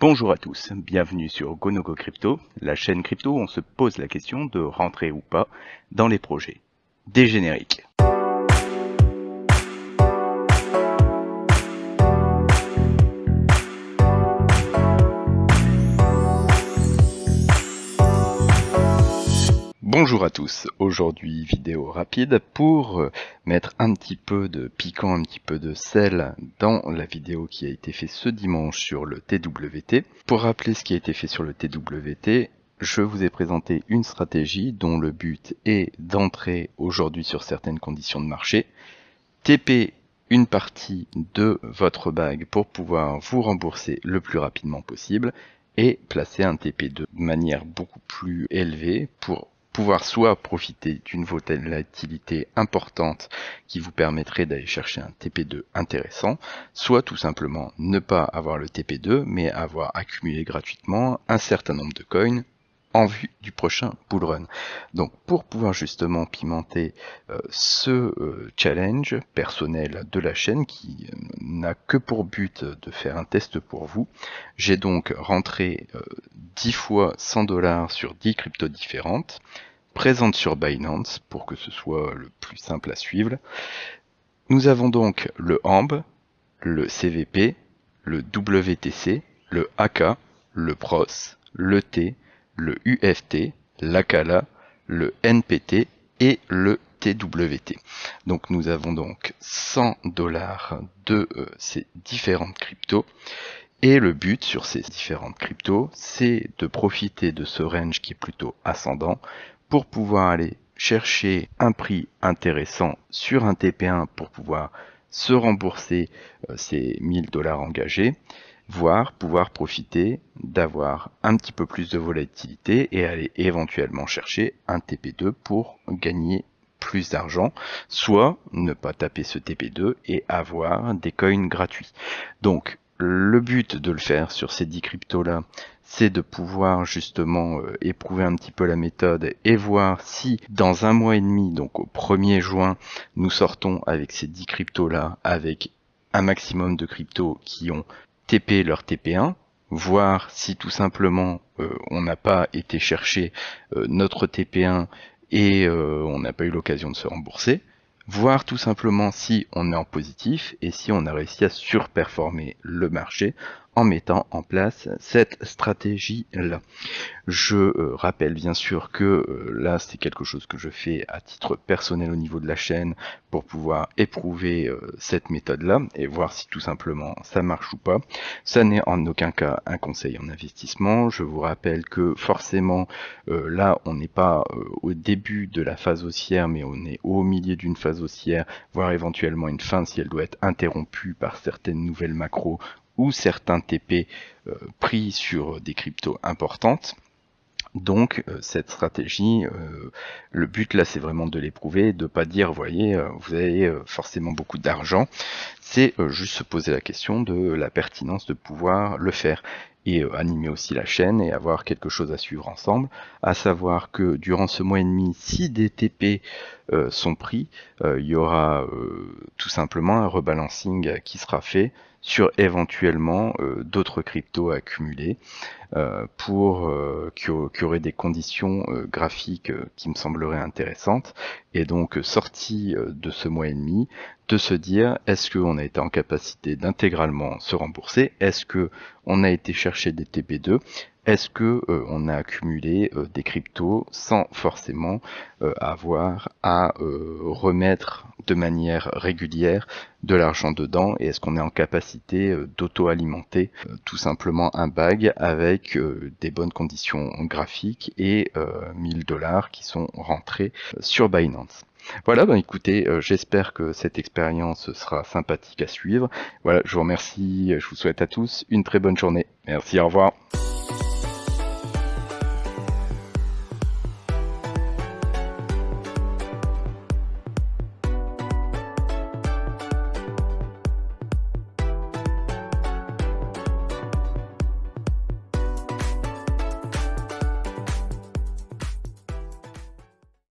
Bonjour à tous, bienvenue sur Gonogo Crypto, la chaîne crypto où on se pose la question de rentrer ou pas dans les projets. Des génériques. Bonjour à tous, aujourd'hui vidéo rapide pour euh, mettre un petit peu de piquant, un petit peu de sel dans la vidéo qui a été faite ce dimanche sur le TWT. Pour rappeler ce qui a été fait sur le TWT, je vous ai présenté une stratégie dont le but est d'entrer aujourd'hui sur certaines conditions de marché, TP une partie de votre bague pour pouvoir vous rembourser le plus rapidement possible et placer un TP2 de manière beaucoup plus élevée pour pouvoir soit profiter d'une volatilité importante qui vous permettrait d'aller chercher un TP2 intéressant, soit tout simplement ne pas avoir le TP2 mais avoir accumulé gratuitement un certain nombre de coins en vue du prochain bull run. Donc pour pouvoir justement pimenter euh, ce euh, challenge personnel de la chaîne qui euh, n'a que pour but de faire un test pour vous, j'ai donc rentré 10 fois 100 dollars sur 10 cryptos différentes, présentes sur Binance pour que ce soit le plus simple à suivre. Nous avons donc le AMB, le CVP, le WTC, le AK, le PROS, le T, le UFT, l'ACALA, le NPT et le TWT. Donc nous avons donc 100 dollars de euh, ces différentes cryptos. Et le but sur ces différentes cryptos, c'est de profiter de ce range qui est plutôt ascendant pour pouvoir aller chercher un prix intéressant sur un TP1 pour pouvoir se rembourser euh, ces 1000 dollars engagés voire pouvoir profiter d'avoir un petit peu plus de volatilité et aller éventuellement chercher un TP2 pour gagner plus d'argent, soit ne pas taper ce TP2 et avoir des coins gratuits. Donc le but de le faire sur ces 10 cryptos là, c'est de pouvoir justement euh, éprouver un petit peu la méthode et voir si dans un mois et demi, donc au 1er juin, nous sortons avec ces 10 cryptos là, avec un maximum de cryptos qui ont TP leur TP1, voir si tout simplement euh, on n'a pas été chercher euh, notre TP1 et euh, on n'a pas eu l'occasion de se rembourser, voir tout simplement si on est en positif et si on a réussi à surperformer le marché mettant en place cette stratégie-là. Je euh, rappelle bien sûr que euh, là, c'est quelque chose que je fais à titre personnel au niveau de la chaîne pour pouvoir éprouver euh, cette méthode-là et voir si tout simplement ça marche ou pas. Ça n'est en aucun cas un conseil en investissement. Je vous rappelle que forcément, là, on n'est pas au début de la phase haussière, mais on est au milieu d'une phase haussière, voire éventuellement une fin si elle doit être interrompue par certaines nouvelles macros ou certains TP euh, pris sur des cryptos importantes. Donc euh, cette stratégie, euh, le but là c'est vraiment de l'éprouver, de pas dire voyez vous avez forcément beaucoup d'argent, c'est juste se poser la question de la pertinence de pouvoir le faire et animer aussi la chaîne et avoir quelque chose à suivre ensemble, à savoir que durant ce mois et demi, si des TP sont pris, il y aura tout simplement un rebalancing qui sera fait sur éventuellement euh, d'autres cryptos à euh, pour euh, qu'il y aurait des conditions graphiques qui me sembleraient intéressantes et donc sortie de ce mois et demi de se dire est-ce qu'on a été en capacité d'intégralement se rembourser est-ce que on a été chercher des tp 2 est-ce que on a accumulé des cryptos sans forcément avoir à euh, remettre de manière régulière de l'argent dedans et est-ce qu'on est en capacité euh, d'auto-alimenter euh, tout simplement un bag avec des bonnes conditions graphiques et 1000 dollars qui sont rentrés sur Binance. Voilà, ben écoutez, j'espère que cette expérience sera sympathique à suivre. Voilà, je vous remercie, je vous souhaite à tous une très bonne journée. Merci, au revoir.